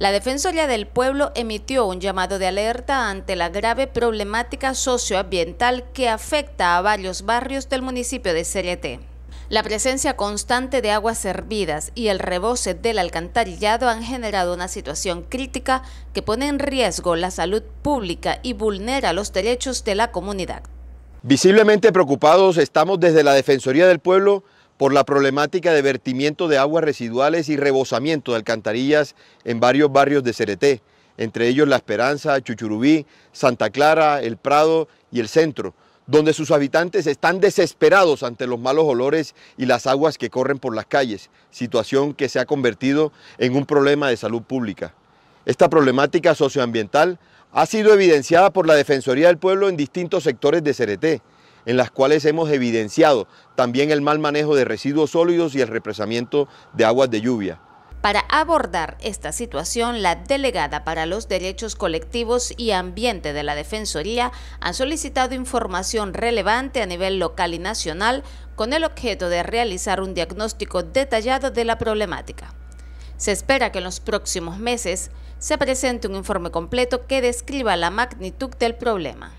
La Defensoría del Pueblo emitió un llamado de alerta ante la grave problemática socioambiental que afecta a varios barrios del municipio de Cereté. La presencia constante de aguas servidas y el rebose del alcantarillado han generado una situación crítica que pone en riesgo la salud pública y vulnera los derechos de la comunidad. Visiblemente preocupados estamos desde la Defensoría del Pueblo por la problemática de vertimiento de aguas residuales y rebosamiento de alcantarillas en varios barrios de Cereté, entre ellos La Esperanza, Chuchurubí, Santa Clara, El Prado y el centro, donde sus habitantes están desesperados ante los malos olores y las aguas que corren por las calles, situación que se ha convertido en un problema de salud pública. Esta problemática socioambiental ha sido evidenciada por la Defensoría del Pueblo en distintos sectores de Cereté, en las cuales hemos evidenciado también el mal manejo de residuos sólidos y el represamiento de aguas de lluvia. Para abordar esta situación, la delegada para los derechos colectivos y ambiente de la Defensoría ha solicitado información relevante a nivel local y nacional con el objeto de realizar un diagnóstico detallado de la problemática. Se espera que en los próximos meses se presente un informe completo que describa la magnitud del problema.